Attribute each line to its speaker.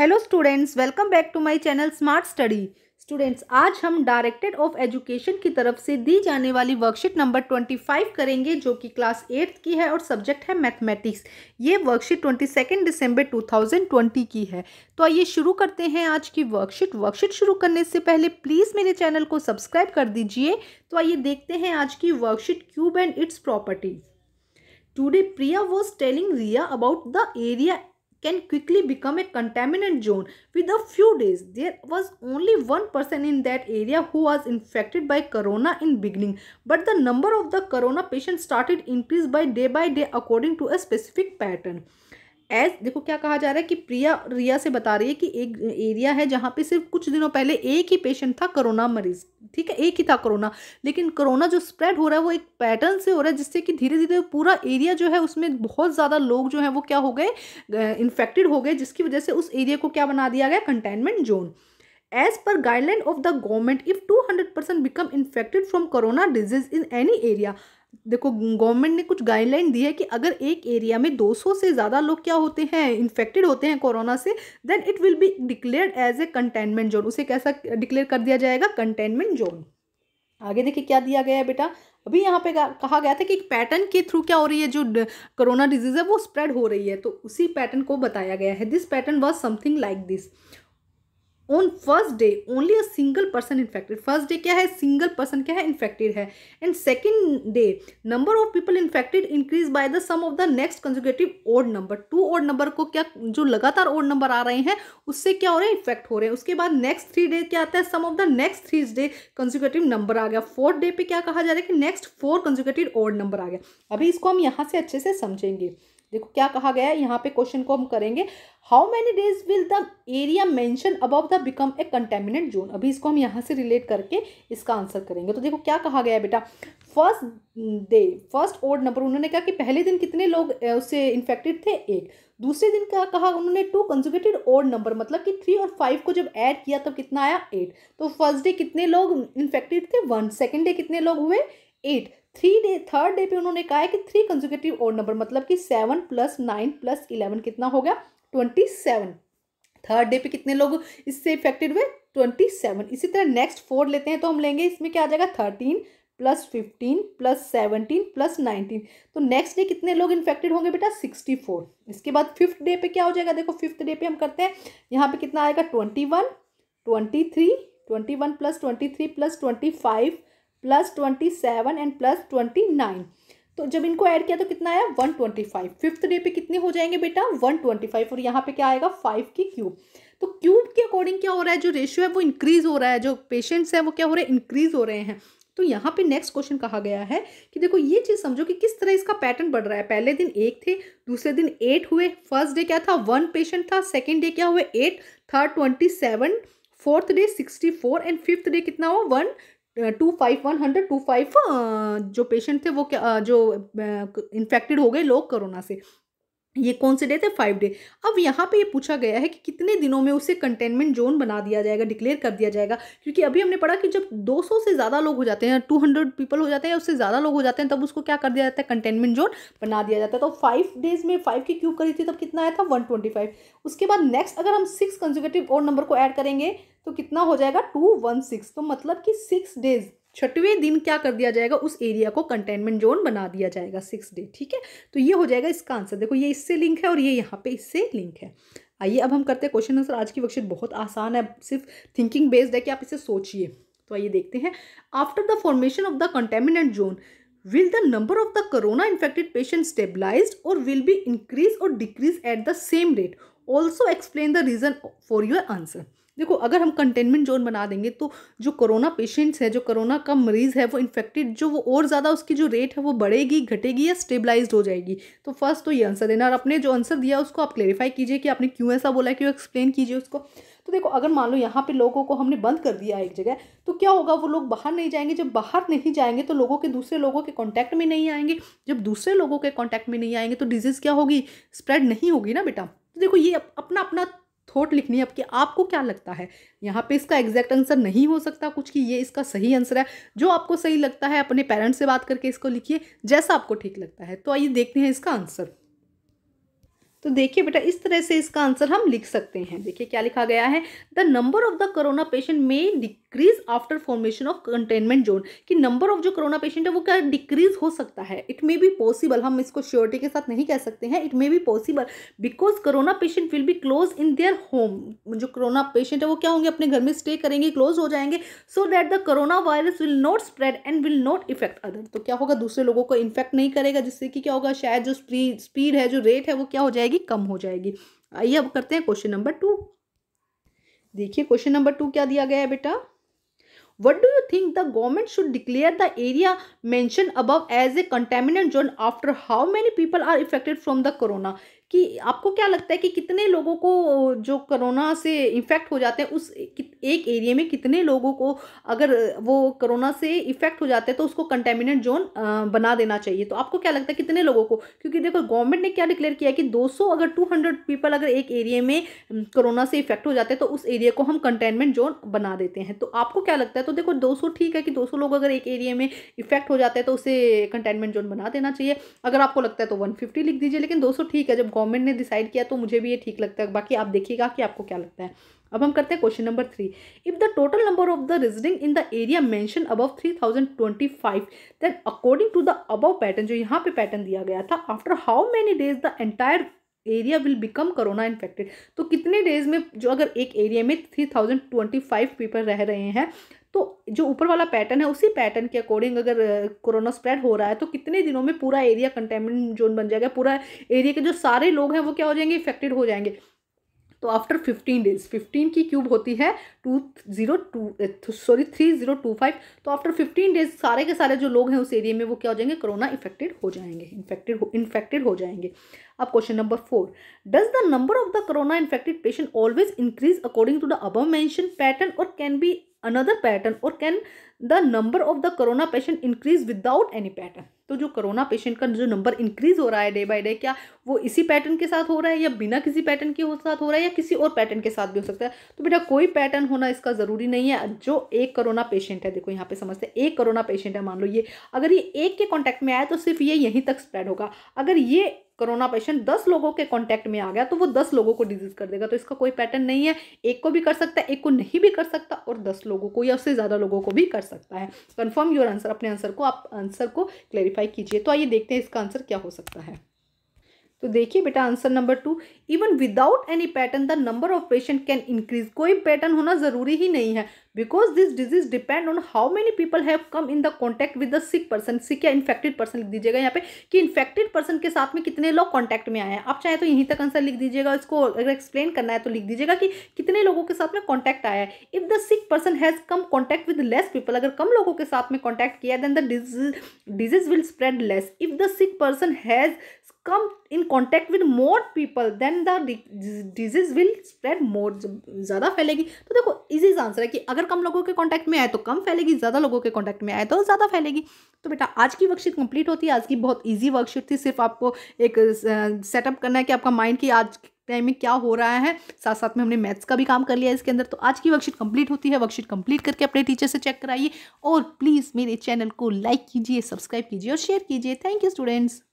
Speaker 1: Hello students welcome back to my channel smart study students आज हम directed of education की तरफ से दी जाने वाली वर्कशीट नंबर ट्वेंटी फाइव करेंगे जो कि क्लास एट्थ की है और सब्जेक्ट है मैथमेटिक्स ये worksheet twenty second December two thousand twenty की है तो आइए शुरू करते हैं आज की वर्कशीट वर्कशीट शुरू करने से पहले प्लीज़ मेरे चैनल को सब्सक्राइब कर दीजिए तो आइए देखते हैं आज की worksheet cube and its properties today Priya was telling Riya about the area can quickly become a contaminant zone. With a few days, there was only one person in that area who was infected by corona in beginning. But the number of the corona patients started increase by day by day according to a specific pattern. As देखो क्या कहा जा रहा है कि प्रिया रिया से बता रही है कि एक एरिया है जहाँ पे सिर्फ कुछ दिनों पहले एक ही पेशेंट था कोरोना मरीज ठीक है एक ही था कोरोना लेकिन कोरोना जो स्प्रेड हो रहा है वो एक पैटर्न से हो रहा है जिससे कि धीरे धीरे पूरा एरिया जो है उसमें बहुत ज़्यादा लोग जो हैं वो क्या हो गए इन्फेक्टेड हो गए जिसकी वजह से उस एरिया को क्या बना दिया गया कंटेनमेंट जोन एज पर guideline of the government if two hundred percent become infected from corona disease in any area देखो गवर्नमेंट ने कुछ गाइडलाइन दी है कि अगर एक एरिया में 200 से ज़्यादा लोग क्या होते हैं इन्फेक्टेड होते हैं कोरोना से then it will be declared as a containment zone उसे कैसा डिक्लेयर कर दिया जाएगा कंटेनमेंट जोन आगे देखिए क्या दिया गया है बेटा अभी यहाँ पे कहा गया था कि एक पैटर्न के थ्रू क्या हो रही है जो कोरोना डिजीज़ है वो स्प्रेड हो रही है तो उसी पैटर्न को बताया गया है this pattern was something like this on first day only a single person infected first day क्या है सिंगल पर्सन क्या है इन्फेक्टेड है and second day number of people infected increase by the sum of the next consecutive odd number to odd number को क्या जो लगातार odd number आ रहे हैं उससे क्या हो रहे हैं इफेक्ट हो रहे हैं उसके बाद नेक्स्ट थ्री डे क्या आता है sum of the next three day consecutive number आ गया फोर्थ डे पे क्या कहा जा रहा है कि next four consecutive odd number आ गया अभी इसको हम यहाँ से अच्छे से समझेंगे देखो क्या कहा गया है यहाँ पे क्वेश्चन को हम करेंगे how many days will the area mention above the become a contaminant zone अभी इसको हम यहाँ से रिलेट करके इसका आंसर करेंगे तो देखो क्या कहा गया है बेटा first day first odd number उन्होंने कहा कि पहले दिन कितने लोग उससे इन्फेक्टेड थे एक दूसरे दिन क्या कहा उन्होंने टू कंजुकेटेड ओड नंबर मतलब कि थ्री और फाइव को जब ऐड किया तब तो कितना आया एट तो फर्स्ट डे कितने लोग इन्फेक्टेड थे वन सेकेंड डे कितने लोग हुए eight three day third day पे उन्होंने कहा है कि थ्री कंजुकेटिव ओड नंबर मतलब कि seven plus nine plus eleven कितना हो गया ट्वेंटी सेवन थर्ड डे पे कितने लोग इससे इफेक्टेड हुए ट्वेंटी सेवन इसी तरह नेक्स्ट फोर लेते हैं तो हम लेंगे इसमें क्या आ जाएगा thirteen plus fifteen plus seventeen plus nineteen तो नेक्स्ट डे कितने लोग इन्फेक्टेड होंगे बेटा सिक्सटी फोर इसके बाद फिफ्थ डे पे क्या हो जाएगा देखो फिफ्थ डे पे हम करते हैं यहाँ पे कितना आएगा twenty one twenty three twenty one plus twenty three plus twenty five plus twenty seven and plus twenty nine तो जब इनको ऐड किया तो कितना आया one twenty five fifth day पे कितने हो जाएंगे बेटा वन ट्वेंटी फाइव और यहाँ पे क्या आएगा फाइव की क्यूब तो क्यूब के अकॉर्डिंग क्या हो रहा है जो रेशियो है वो इंक्रीज हो रहा है जो पेशेंट्स हैं वो क्या हो रहे हैं इंक्रीज हो रहे हैं तो यहाँ पे नेक्स्ट क्वेश्चन कहा गया है कि देखो ये चीज़ समझो कि किस तरह इसका पैटर्न बढ़ रहा है पहले दिन एक थे दूसरे दिन एट हुए फर्स्ट डे क्या था वन पेशेंट था सेकेंड डे क्या हुए eight third twenty seven fourth day sixty four and fifth day कितना हुआ one two five one hundred two five जो पेशेंट थे वो क्या जो इन्फेक्टेड हो गए लोग कोरोना से ये कौन से डे थे फाइव डे अब यहाँ पे ये पूछा गया है कि कितने दिनों में उसे कंटेनमेंट जोन बना दिया जाएगा डिक्लेयर कर दिया जाएगा क्योंकि अभी हमने पढ़ा कि जब 200 से ज़्यादा लोग हो जाते हैं 200 पीपल हो जाते हैं या उससे ज़्यादा लोग हो जाते हैं तब उसको क्या कर दिया जाता है कंटेनमेंट जोन बना दिया जाता है तो फाइव डेज में फाइव की क्यूब करी थी तब कितना आया था वन उसके बाद नेक्स्ट अगर हम सिक्स कंजर्वेटिव और नंबर को ऐड करेंगे तो कितना हो जाएगा टू वन सिक्स तो मतलब कि सिक्स डेज छठवें दिन क्या कर दिया जाएगा उस एरिया को कंटेनमेंट जोन बना दिया जाएगा सिक्स डे ठीक है तो ये हो जाएगा इसका आंसर देखो ये इससे लिंक है और ये यहाँ पे इससे लिंक है आइए अब हम करते हैं क्वेश्चन आंसर आज की वर्कशीट बहुत आसान है सिर्फ थिंकिंग बेस्ड है कि आप इसे सोचिए तो आइए देखते हैं after the formation of the contaminant zone will the number of the corona infected patient stabilize or will be increase or decrease at the same rate also explain the reason for your answer देखो अगर हम containment zone बना देंगे तो जो corona patients है जो corona का मरीज़ है वो इन्फेक्टेड जो वो और ज़्यादा उसकी जो रेट है वो बढ़ेगी घटेगी या स्टेबलाइज हो जाएगी तो फर्स्ट तो ये आंसर देना और अपने जो आंसर दिया उसको आप क्लेरिफाई कीजिए कि आपने क्यों ऐसा बोला क्यों एक्सप्लेन कीजिए उसको तो देखो अगर मान लो यहाँ पे लोगों को हमने बंद कर दिया एक जगह तो क्या होगा वो लोग बाहर नहीं जाएंगे जब बाहर नहीं जाएंगे तो लोगों के दूसरे लोगों के कांटेक्ट में नहीं आएंगे जब दूसरे लोगों के कांटेक्ट में नहीं आएंगे तो डिजीज़ क्या होगी स्प्रेड नहीं होगी ना बेटा तो देखो ये अपना अपना थॉट लिखनी है आपकी आपको क्या लगता है यहाँ पे इसका एग्जैक्ट आंसर नहीं हो सकता कुछ कि ये इसका सही आंसर है जो आपको सही लगता है अपने पेरेंट्स से बात करके इसको लिखिए जैसा आपको ठीक लगता है तो आइए देखते हैं इसका आंसर तो देखिए बेटा इस तरह से इसका आंसर हम लिख सकते हैं देखिए क्या लिखा गया है the number of the corona patient may decrease after formation of containment zone कि नंबर ऑफ जो कोरोना पेशेंट है वो क्या डिक्रीज हो सकता है इट मे बी पॉसिबल हम इसको श्योरिटी के साथ नहीं कह सकते हैं it may be possible because corona patient will be close in their home जो कोरोना पेशेंट है वो क्या होंगे अपने घर में स्टे करेंगे क्लोज हो जाएंगे so that the corona virus will not spread and will not effect other तो क्या होगा दूसरे लोगों को इन्फेक्ट नहीं करेगा जिससे कि क्या होगा शायद जो स्पीड है जो रेट है वो क्या हो जाएगी जाएगी कम हो जाएगी आइए अब करते हैं क्वेश्चन नंबर टू देखिए क्वेश्चन नंबर टू क्या दिया गया है बेटा what do you think the government should declare the area mention above as a contaminant zone after how many people are affected from the corona कि आपको क्या लगता है कि कितने लोगों को जो कोरोना से इफ़ेक्ट हो जाते हैं उस एक एरिया में कितने लोगों को अगर वो कोरोना से इफ़ेक्ट हो जाते हैं तो उसको कंटेमिनेंट जोन बना देना चाहिए तो आपको क्या लगता है कितने लोगों को क्योंकि देखो गवर्नमेंट ने क्या डिक्लेयर किया कि दो अगर टू पीपल अगर एक एरिया में कोरोना से इफ़ेक्ट हो जाते हैं तो उस एरिया को हम कंटेनमेंट जोन बना देते हैं तो आपको क्या लगता है तो देखो दो ठीक है कि दो लोग अगर एक एरिया में इफ़ेक्ट हो जाते हैं तो उसे कंटेनमेंट जोन बना देना चाहिए अगर आपको लगता है तो 150 लिख दीजिए लेकिन 200 ठीक है जब गवर्नमेंट ने डिसाइड किया तो मुझे भी ये ठीक लगता है बाकी आप देखिएगा कि आपको क्या लगता है अब हम करते हैं question number three if the total number of the residing in the area mention above three thousand twenty five then according to the above pattern जो यहाँ पे पैटर्न दिया गया था after how many days the entire area will become corona infected तो कितने डेज में जो अगर एक एरिया में three thousand twenty five people रह रहे हैं तो जो ऊपर वाला पैटर्न है उसी पैटर्न के अकॉर्डिंग अगर कोरोना स्प्रेड हो रहा है तो कितने दिनों में पूरा एरिया कंटेनमेंट जोन बन जाएगा पूरा एरिया के जो सारे लोग हैं वो क्या हो जाएंगे इफेक्टेड हो जाएंगे तो आफ्टर फिफ्टीन डेज फिफ्टीन की क्यूब होती है two zero two sorry three zero two five तो आफ्टर फिफ्टीन डेज सारे के सारे जो लोग हैं उस एरिया में वो क्या हो जाएंगे कोरोना इफेक्टेड हो जाएंगे इन्फेक्टेड हो इन्फेक्टेड हो जाएंगे अब question number four does the number of the corona infected patient always increase according to the above mention pattern or can be another pattern or can the number of the corona patient increase without any pattern तो जो corona patient का जो number increase हो रहा है day by day क्या वो इसी पैटर्न के साथ हो रहा है या बिना किसी पैटर्न के साथ हो रहा है या किसी और पैटर्न के साथ भी हो सकता है तो बेटा कोई पैटर्न होना इसका ज़रूरी नहीं है जो एक कोरोना पेशेंट है देखो यहाँ पे समझते हैं एक कोरोना पेशेंट है मान लो ये अगर ये एक के कॉन्टैक्ट में आए तो सिर्फ ये यहीं तक स्प्रेड होगा अगर ये कोरोना पेशेंट दस लोगों के कांटेक्ट में आ गया तो वो दस लोगों को डिजीज कर देगा तो इसका कोई पैटर्न नहीं है एक को भी कर सकता है एक को नहीं भी कर सकता और दस लोगों को या उससे ज़्यादा लोगों को भी कर सकता है कन्फर्म योर आंसर अपने आंसर को आप आंसर को क्लैरिफाई कीजिए तो आइए देखते हैं इसका आंसर क्या हो सकता है तो देखिए बेटा answer number two even without any pattern the number of patient can increase कोई पैटर्न होना जरूरी ही नहीं है because this disease depend on how many people have come in the contact with the sick person sick या infected person लिख दीजिएगा यहाँ पे कि इन्फेक्टेड पर्सन के साथ में कितने लोग कॉन्टैक्ट में आए हैं आप चाहे तो यहीं तक आंसर लिख दीजिएगा इसको अगर एक्सप्लेन करना है तो लिख दीजिएगा कि कितने लोगों के साथ में कॉन्टैक्ट आया है if the sick person has come contact with less people अगर कम लोगों के साथ में कॉन्टैक्ट किया then the disease will spread less if the sick person has come in contact with more people then the disease will spread more ज़्यादा फैलेगी तो देखो इजीज आंसर है कि अगर कम लोगों के कॉन्टैक्ट में आए तो कम फैलेगी ज़्यादा लोगों के कॉन्टैक्ट में आए तो ज़्यादा फैलेगी तो बेटा आज की वर्कशीट कंप्लीट होती है आज की बहुत ईजी वर्कशीट थी सिर्फ आपको एक सेटअप करना है कि आपका माइंड की आज टाइम में क्या हो रहा है साथ साथ में हमने मैथ्स का भी काम कर लिया इसके अंदर तो आज की वर्कशीट कंप्लीट होती है वर्कशीट कंप्लीट करके अपने टीचर से चेक कराइए और प्लीज़ मेरे चैनल को लाइक कीजिए सब्सक्राइब कीजिए और शेयर कीजिए थैंक यू स्टूडेंट्स